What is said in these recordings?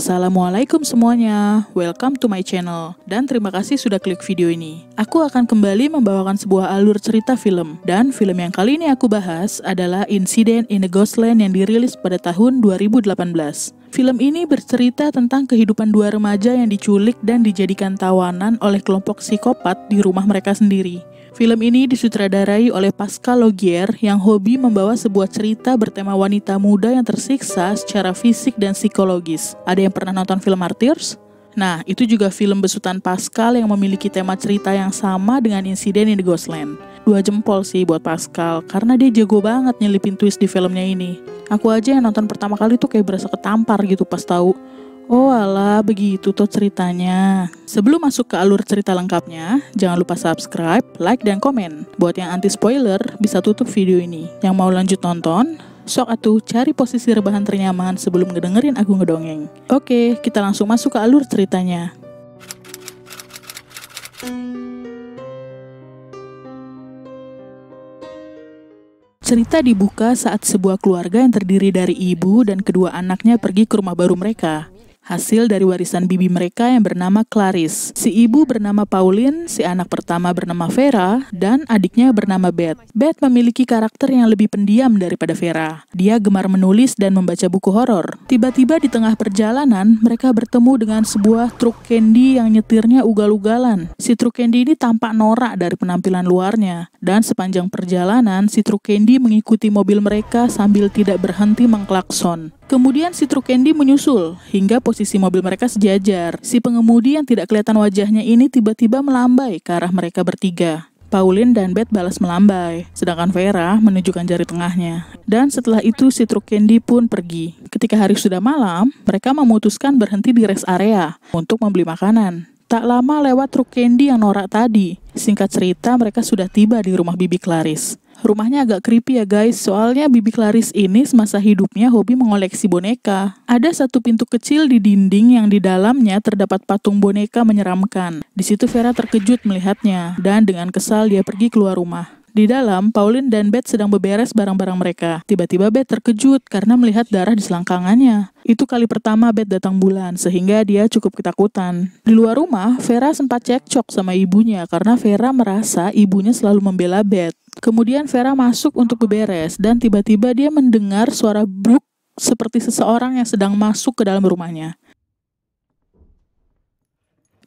Assalamualaikum semuanya, welcome to my channel, dan terima kasih sudah klik video ini. Aku akan kembali membawakan sebuah alur cerita film, dan film yang kali ini aku bahas adalah Incident in the Ghostland yang dirilis pada tahun 2018. Film ini bercerita tentang kehidupan dua remaja yang diculik dan dijadikan tawanan oleh kelompok psikopat di rumah mereka sendiri. Film ini disutradarai oleh Pascal Logier yang hobi membawa sebuah cerita bertema wanita muda yang tersiksa secara fisik dan psikologis. Ada yang pernah nonton film Martyrs? Nah, itu juga film besutan Pascal yang memiliki tema cerita yang sama dengan insiden in the Ghostland. Dua jempol sih buat Pascal, karena dia jago banget nyelipin twist di filmnya ini. Aku aja yang nonton pertama kali tuh kayak berasa ketampar gitu pas tahu Oh ala, begitu tuh ceritanya. Sebelum masuk ke alur cerita lengkapnya, jangan lupa subscribe, like, dan komen. Buat yang anti spoiler, bisa tutup video ini. Yang mau lanjut nonton, sok atuh cari posisi rebahan ternyaman sebelum ngedengerin aku ngedongeng. Oke, kita langsung masuk ke alur ceritanya. Cerita dibuka saat sebuah keluarga yang terdiri dari ibu dan kedua anaknya pergi ke rumah baru mereka hasil dari warisan bibi mereka yang bernama Clarice. Si ibu bernama Pauline, si anak pertama bernama Vera, dan adiknya bernama Beth. Beth memiliki karakter yang lebih pendiam daripada Vera. Dia gemar menulis dan membaca buku horor. Tiba-tiba di tengah perjalanan, mereka bertemu dengan sebuah truk candy yang nyetirnya ugal-ugalan. Si truk candy ini tampak norak dari penampilan luarnya, dan sepanjang perjalanan, si truk candy mengikuti mobil mereka sambil tidak berhenti mengklakson. Kemudian si truk candy menyusul hingga posisi posisi mobil mereka sejajar. Si pengemudi yang tidak kelihatan wajahnya ini tiba-tiba melambai ke arah mereka bertiga. Pauline dan Beth balas melambai, sedangkan Vera menunjukkan jari tengahnya. Dan setelah itu si truk Candy pun pergi. Ketika hari sudah malam, mereka memutuskan berhenti di rest area untuk membeli makanan. Tak lama lewat truk candy yang norak tadi. Singkat cerita, mereka sudah tiba di rumah Bibi Claris. Rumahnya agak creepy ya guys, soalnya Bibi Claris ini semasa hidupnya hobi mengoleksi boneka. Ada satu pintu kecil di dinding yang di dalamnya terdapat patung boneka menyeramkan. Di situ Vera terkejut melihatnya, dan dengan kesal dia pergi keluar rumah. Di dalam, Pauline dan Beth sedang beberes barang-barang mereka. Tiba-tiba Beth terkejut karena melihat darah di selangkangannya. Itu kali pertama Beth datang bulan, sehingga dia cukup ketakutan. Di luar rumah, Vera sempat cekcok sama ibunya karena Vera merasa ibunya selalu membela Beth. Kemudian Vera masuk untuk beberes, dan tiba-tiba dia mendengar suara Brooke seperti seseorang yang sedang masuk ke dalam rumahnya.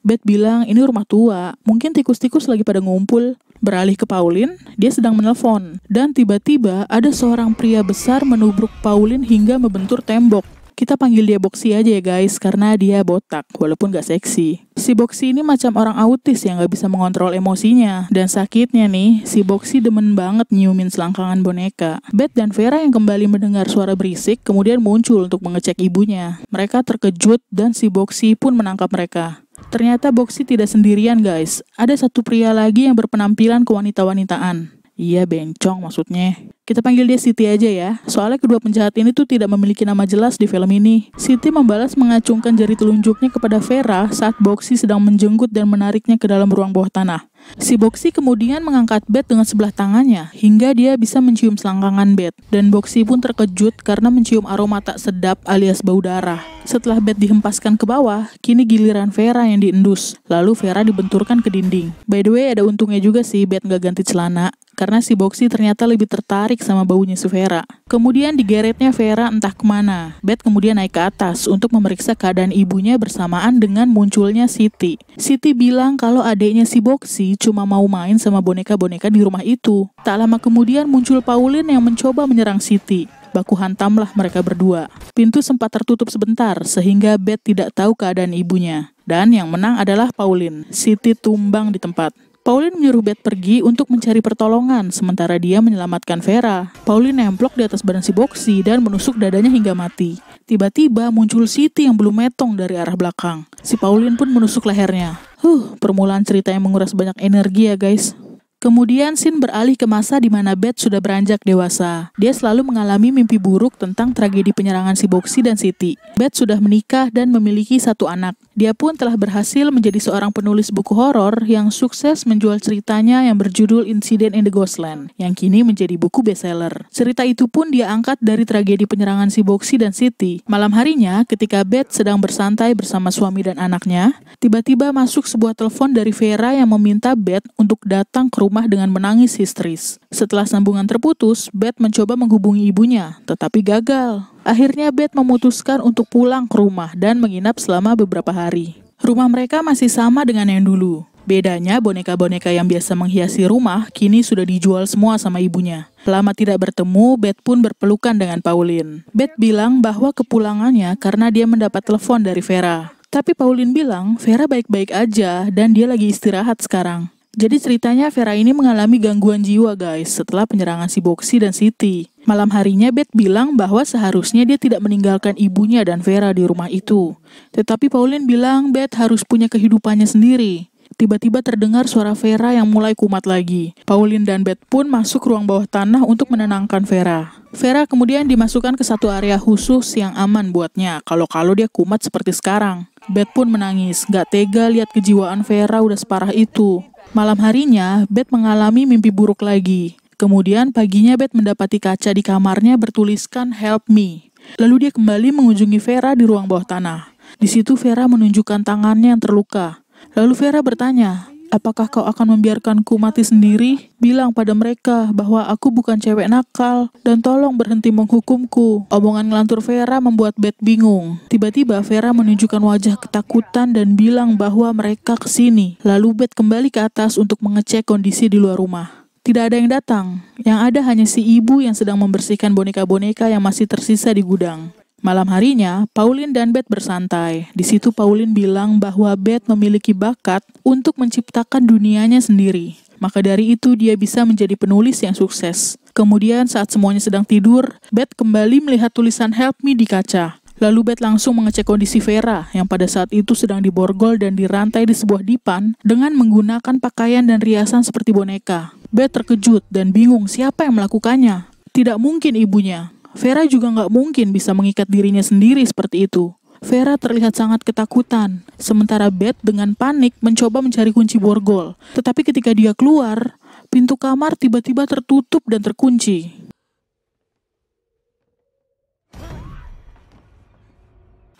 Beth bilang, ini rumah tua, mungkin tikus-tikus lagi pada ngumpul. Beralih ke Paulin, dia sedang menelpon. Dan tiba-tiba ada seorang pria besar menubruk Paulin hingga membentur tembok. Kita panggil dia Boxy aja ya guys, karena dia botak, walaupun gak seksi. Si Boxy ini macam orang autis yang gak bisa mengontrol emosinya. Dan sakitnya nih, si Boxy demen banget nyiumin selangkangan boneka. Beth dan Vera yang kembali mendengar suara berisik, kemudian muncul untuk mengecek ibunya. Mereka terkejut dan si Boxy pun menangkap mereka. Ternyata Boxy tidak sendirian guys. Ada satu pria lagi yang berpenampilan kewanita-wanitaan. Iya bencong maksudnya. Kita panggil dia Siti aja ya. Soalnya kedua penjahat ini tuh tidak memiliki nama jelas di film ini. Siti membalas mengacungkan jari telunjuknya kepada Vera saat Boxy sedang menjenggut dan menariknya ke dalam ruang bawah tanah. Si Boksi kemudian mengangkat bed dengan sebelah tangannya hingga dia bisa mencium selangkangan bed. Dan Boksi pun terkejut karena mencium aroma tak sedap alias bau darah. Setelah bed dihempaskan ke bawah, kini giliran Vera yang diendus. Lalu Vera dibenturkan ke dinding. By the way, ada untungnya juga sih bed nggak ganti celana karena si Boksi ternyata lebih tertarik sama baunya si Vera. Kemudian digeretnya Vera entah kemana. Beth kemudian naik ke atas untuk memeriksa keadaan ibunya bersamaan dengan munculnya Siti. Siti bilang kalau adiknya si Boksi cuma mau main sama boneka-boneka di rumah itu. Tak lama kemudian muncul Pauline yang mencoba menyerang Siti. Baku hantamlah mereka berdua. Pintu sempat tertutup sebentar sehingga Beth tidak tahu keadaan ibunya. Dan yang menang adalah Pauline. Siti tumbang di tempat. Pauline menyuruh Beth pergi untuk mencari pertolongan, sementara dia menyelamatkan Vera. Pauline nemplok di atas badan si Boxy dan menusuk dadanya hingga mati. Tiba-tiba muncul Siti yang belum metong dari arah belakang. Si Pauline pun menusuk lehernya. Huh, permulaan cerita yang menguras banyak energi ya guys. Kemudian Sin beralih ke masa di mana Beth sudah beranjak dewasa. Dia selalu mengalami mimpi buruk tentang tragedi penyerangan si Boxy dan Siti. Beth sudah menikah dan memiliki satu anak. Dia pun telah berhasil menjadi seorang penulis buku horor yang sukses menjual ceritanya yang berjudul Incident in the Ghostland, yang kini menjadi buku bestseller. Cerita itu pun dia angkat dari tragedi penyerangan si Boxy dan Siti. Malam harinya, ketika Beth sedang bersantai bersama suami dan anaknya, tiba-tiba masuk sebuah telepon dari Vera yang meminta Beth untuk datang ke rumah dengan menangis histeris. Setelah sambungan terputus, Beth mencoba menghubungi ibunya, tetapi gagal. Akhirnya Beth memutuskan untuk pulang ke rumah dan menginap selama beberapa hari. Rumah mereka masih sama dengan yang dulu. Bedanya boneka-boneka yang biasa menghiasi rumah kini sudah dijual semua sama ibunya. Lama tidak bertemu, Beth pun berpelukan dengan Pauline. Beth bilang bahwa kepulangannya karena dia mendapat telepon dari Vera. Tapi Pauline bilang Vera baik-baik aja dan dia lagi istirahat sekarang. Jadi ceritanya Vera ini mengalami gangguan jiwa guys setelah penyerangan si Boxy dan Siti. Malam harinya Beth bilang bahwa seharusnya dia tidak meninggalkan ibunya dan Vera di rumah itu. Tetapi Pauline bilang Beth harus punya kehidupannya sendiri. Tiba-tiba terdengar suara Vera yang mulai kumat lagi. Pauline dan Beth pun masuk ruang bawah tanah untuk menenangkan Vera. Vera kemudian dimasukkan ke satu area khusus yang aman buatnya kalau-kalau dia kumat seperti sekarang. Beth pun menangis, gak tega lihat kejiwaan Vera udah separah itu. Malam harinya, Beth mengalami mimpi buruk lagi. Kemudian paginya Beth mendapati kaca di kamarnya bertuliskan Help Me. Lalu dia kembali mengunjungi Vera di ruang bawah tanah. Di situ Vera menunjukkan tangannya yang terluka. Lalu Vera bertanya, apakah kau akan membiarkanku mati sendiri? Bilang pada mereka bahwa aku bukan cewek nakal, dan tolong berhenti menghukumku. Omongan ngelantur Vera membuat Beth bingung. Tiba-tiba Vera menunjukkan wajah ketakutan dan bilang bahwa mereka kesini. Lalu Beth kembali ke atas untuk mengecek kondisi di luar rumah. Tidak ada yang datang. Yang ada hanya si ibu yang sedang membersihkan boneka-boneka yang masih tersisa di gudang. Malam harinya, Pauline dan Beth bersantai. Di situ Pauline bilang bahwa Beth memiliki bakat untuk menciptakan dunianya sendiri. Maka dari itu dia bisa menjadi penulis yang sukses. Kemudian saat semuanya sedang tidur, Beth kembali melihat tulisan Help Me di kaca. Lalu Beth langsung mengecek kondisi Vera yang pada saat itu sedang diborgol dan dirantai di sebuah dipan dengan menggunakan pakaian dan riasan seperti boneka. Beth terkejut dan bingung siapa yang melakukannya. Tidak mungkin ibunya. Vera juga nggak mungkin bisa mengikat dirinya sendiri seperti itu. Vera terlihat sangat ketakutan, sementara Beth dengan panik mencoba mencari kunci borgol. Tetapi ketika dia keluar, pintu kamar tiba-tiba tertutup dan terkunci.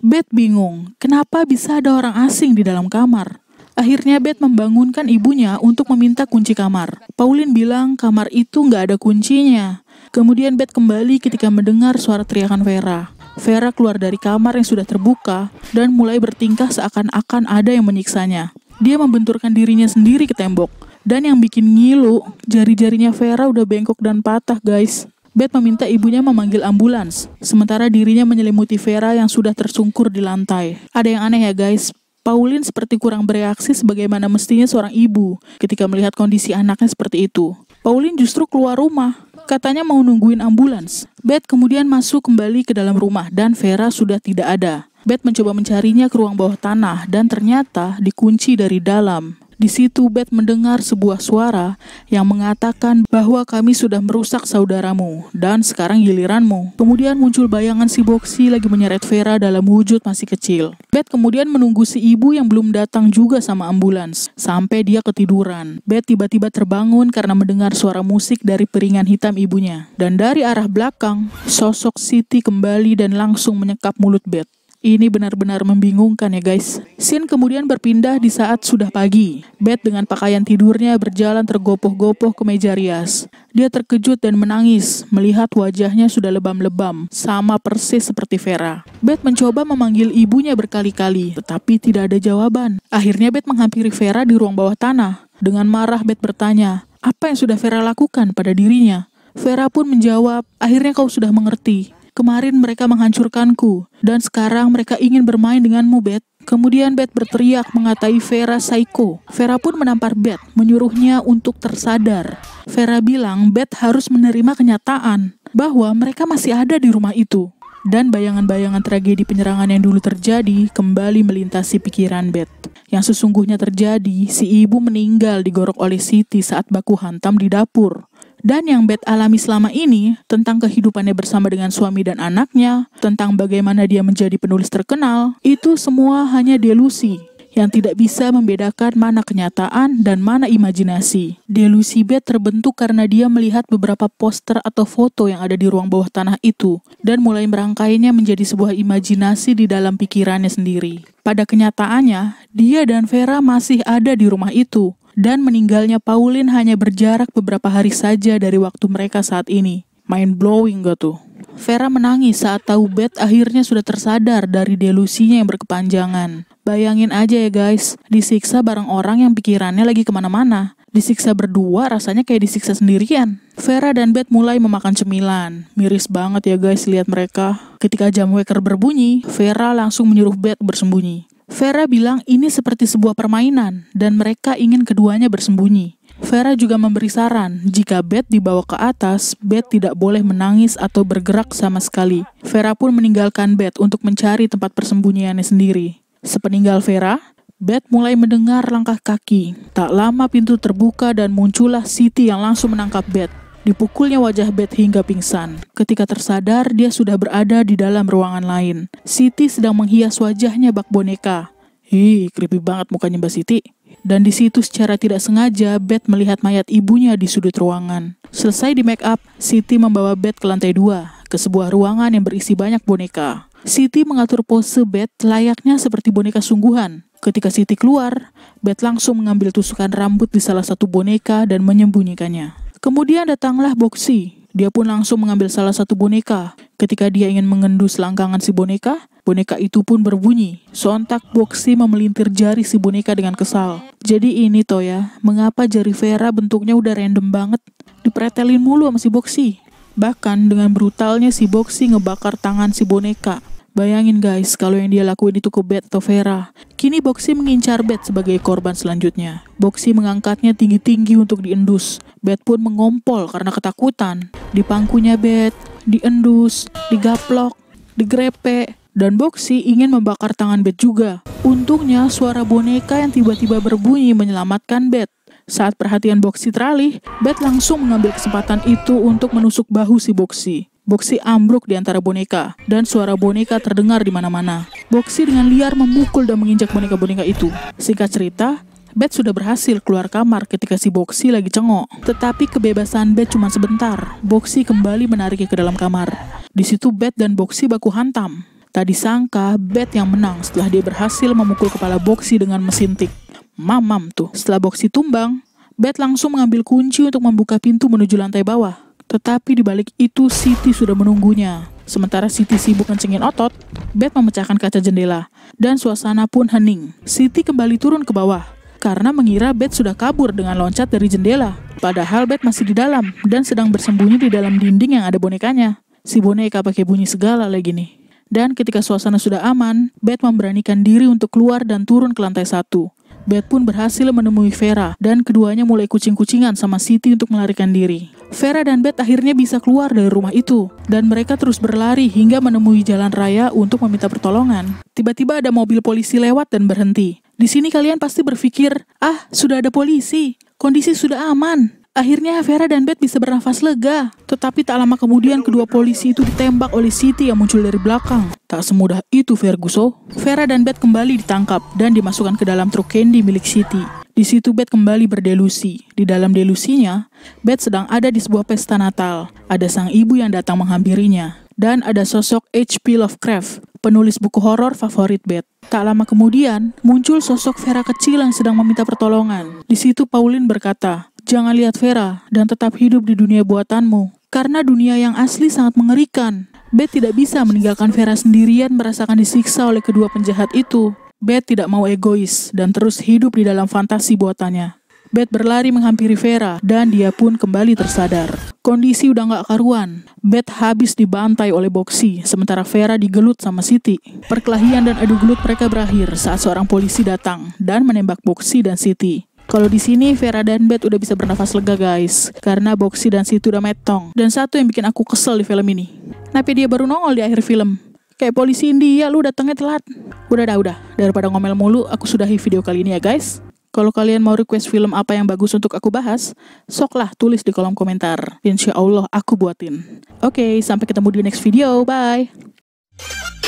Beth bingung, kenapa bisa ada orang asing di dalam kamar? Akhirnya Beth membangunkan ibunya untuk meminta kunci kamar. Pauline bilang kamar itu nggak ada kuncinya. Kemudian Beth kembali ketika mendengar suara teriakan Vera. Vera keluar dari kamar yang sudah terbuka dan mulai bertingkah seakan-akan ada yang menyiksanya. Dia membenturkan dirinya sendiri ke tembok. Dan yang bikin ngilu, jari-jarinya Vera udah bengkok dan patah guys. Beth meminta ibunya memanggil ambulans, sementara dirinya menyelimuti Vera yang sudah tersungkur di lantai. Ada yang aneh ya guys, Pauline seperti kurang bereaksi sebagaimana mestinya seorang ibu ketika melihat kondisi anaknya seperti itu. Pauline justru keluar rumah, katanya mau nungguin ambulans. Beth kemudian masuk kembali ke dalam rumah dan Vera sudah tidak ada. Beth mencoba mencarinya ke ruang bawah tanah dan ternyata dikunci dari dalam. Di situ Beth mendengar sebuah suara yang mengatakan bahwa kami sudah merusak saudaramu dan sekarang giliranmu. Kemudian muncul bayangan si Boksi lagi menyeret Vera dalam wujud masih kecil. Beth kemudian menunggu si ibu yang belum datang juga sama ambulans sampai dia ketiduran. Beth tiba-tiba terbangun karena mendengar suara musik dari piringan hitam ibunya. Dan dari arah belakang, sosok Siti kembali dan langsung menyekap mulut Beth. Ini benar-benar membingungkan ya guys. Sin kemudian berpindah di saat sudah pagi. Beth dengan pakaian tidurnya berjalan tergopoh-gopoh ke meja rias. Dia terkejut dan menangis melihat wajahnya sudah lebam-lebam, sama persis seperti Vera. Beth mencoba memanggil ibunya berkali-kali, tetapi tidak ada jawaban. Akhirnya Beth menghampiri Vera di ruang bawah tanah. Dengan marah Beth bertanya, apa yang sudah Vera lakukan pada dirinya? Vera pun menjawab, akhirnya kau sudah mengerti. Kemarin mereka menghancurkanku, dan sekarang mereka ingin bermain denganmu, Beth. Kemudian Beth berteriak mengatai Vera Saiko. Vera pun menampar Beth, menyuruhnya untuk tersadar. Vera bilang Beth harus menerima kenyataan bahwa mereka masih ada di rumah itu. Dan bayangan-bayangan tragedi penyerangan yang dulu terjadi kembali melintasi pikiran Beth. Yang sesungguhnya terjadi, si ibu meninggal digorok oleh Siti saat baku hantam di dapur dan yang Beth alami selama ini tentang kehidupannya bersama dengan suami dan anaknya, tentang bagaimana dia menjadi penulis terkenal, itu semua hanya delusi yang tidak bisa membedakan mana kenyataan dan mana imajinasi. Delusi Beth terbentuk karena dia melihat beberapa poster atau foto yang ada di ruang bawah tanah itu dan mulai merangkainya menjadi sebuah imajinasi di dalam pikirannya sendiri. Pada kenyataannya, dia dan Vera masih ada di rumah itu, dan meninggalnya Pauline hanya berjarak beberapa hari saja dari waktu mereka saat ini. Main blowing gak tuh? Vera menangis saat tahu Beth akhirnya sudah tersadar dari delusinya yang berkepanjangan. Bayangin aja ya guys, disiksa bareng orang yang pikirannya lagi kemana-mana. Disiksa berdua rasanya kayak disiksa sendirian. Vera dan Beth mulai memakan cemilan. Miris banget ya guys lihat mereka. Ketika jam waker berbunyi, Vera langsung menyuruh Beth bersembunyi. Vera bilang ini seperti sebuah permainan dan mereka ingin keduanya bersembunyi. Vera juga memberi saran, jika Beth dibawa ke atas, Beth tidak boleh menangis atau bergerak sama sekali. Vera pun meninggalkan Beth untuk mencari tempat persembunyiannya sendiri. Sepeninggal Vera, Beth mulai mendengar langkah kaki. Tak lama pintu terbuka dan muncullah Siti yang langsung menangkap Beth dipukulnya wajah Beth hingga pingsan. Ketika tersadar, dia sudah berada di dalam ruangan lain. Siti sedang menghias wajahnya bak boneka. Hi, creepy banget mukanya Mbak Siti. Dan di situ secara tidak sengaja, Beth melihat mayat ibunya di sudut ruangan. Selesai di make up, Siti membawa Beth ke lantai dua, ke sebuah ruangan yang berisi banyak boneka. Siti mengatur pose Beth layaknya seperti boneka sungguhan. Ketika Siti keluar, Beth langsung mengambil tusukan rambut di salah satu boneka dan menyembunyikannya. Kemudian datanglah Boksi. Dia pun langsung mengambil salah satu boneka. Ketika dia ingin mengendus langkangan si boneka, boneka itu pun berbunyi. Sontak Boksi memelintir jari si boneka dengan kesal. Jadi ini toh ya, mengapa jari Vera bentuknya udah random banget? Dipretelin mulu sama si Boksi. Bahkan dengan brutalnya si Boksi ngebakar tangan si boneka. Bayangin guys, kalau yang dia lakuin itu ke Beth atau Vera. Kini Boxy mengincar Beth sebagai korban selanjutnya. Boxy mengangkatnya tinggi-tinggi untuk diendus. Beth pun mengompol karena ketakutan. Di pangkunya Beth, diendus, digaplok, digrepe, dan Boxy ingin membakar tangan Beth juga. Untungnya suara boneka yang tiba-tiba berbunyi menyelamatkan Beth. Saat perhatian Boxy teralih, Beth langsung mengambil kesempatan itu untuk menusuk bahu si Boxy. Boksi ambruk di antara boneka, dan suara boneka terdengar di mana-mana. Boksi dengan liar memukul dan menginjak boneka-boneka itu. Singkat cerita, Beth sudah berhasil keluar kamar ketika si Boksi lagi cengok. Tetapi kebebasan Beth cuma sebentar. Boksi kembali menariknya ke dalam kamar. Di situ Beth dan Boksi baku hantam. Tadi sangka Beth yang menang setelah dia berhasil memukul kepala Boksi dengan mesin tik. Mamam tuh. Setelah Boksi tumbang, Beth langsung mengambil kunci untuk membuka pintu menuju lantai bawah. Tetapi di balik itu Siti sudah menunggunya. Sementara Siti sibuk kencengin otot, Beth memecahkan kaca jendela, dan suasana pun hening. Siti kembali turun ke bawah, karena mengira Beth sudah kabur dengan loncat dari jendela. Padahal Beth masih di dalam, dan sedang bersembunyi di dalam dinding yang ada bonekanya. Si boneka pakai bunyi segala lagi nih. Dan ketika suasana sudah aman, Beth memberanikan diri untuk keluar dan turun ke lantai satu. Beth pun berhasil menemui Vera dan keduanya mulai kucing-kucingan sama Siti untuk melarikan diri. Vera dan Beth akhirnya bisa keluar dari rumah itu, dan mereka terus berlari hingga menemui jalan raya untuk meminta pertolongan. Tiba-tiba ada mobil polisi lewat dan berhenti. Di sini kalian pasti berpikir, ah sudah ada polisi, kondisi sudah aman. Akhirnya Vera dan Beth bisa bernafas lega. Tetapi tak lama kemudian kedua polisi itu ditembak oleh Siti yang muncul dari belakang. Tak semudah itu Verguso. Vera dan Beth kembali ditangkap dan dimasukkan ke dalam truk candy milik Siti. Di situ Beth kembali berdelusi. Di dalam delusinya, Beth sedang ada di sebuah pesta Natal. Ada sang ibu yang datang menghampirinya. Dan ada sosok H.P. Lovecraft penulis buku horor favorit Beth. Tak lama kemudian, muncul sosok Vera kecil yang sedang meminta pertolongan. Di situ Pauline berkata, Jangan lihat Vera dan tetap hidup di dunia buatanmu, karena dunia yang asli sangat mengerikan. Beth tidak bisa meninggalkan Vera sendirian merasakan disiksa oleh kedua penjahat itu. Beth tidak mau egois dan terus hidup di dalam fantasi buatannya. Beth berlari menghampiri Vera dan dia pun kembali tersadar. Kondisi udah gak karuan. Beth habis dibantai oleh Boxy, sementara Vera digelut sama Siti. Perkelahian dan adu gelut mereka berakhir saat seorang polisi datang dan menembak Boxy dan Siti. Kalau di sini Vera dan Beth udah bisa bernafas lega guys, karena Boxy dan Siti udah metong. Dan satu yang bikin aku kesel di film ini, tapi dia baru nongol di akhir film? Kayak polisi India, lu datangnya telat. Udah dah, udah. Daripada ngomel mulu, aku sudahi video kali ini ya guys. Kalau kalian mau request film apa yang bagus untuk aku bahas, soklah tulis di kolom komentar. Insya Allah aku buatin. Oke, okay, sampai ketemu di next video. Bye!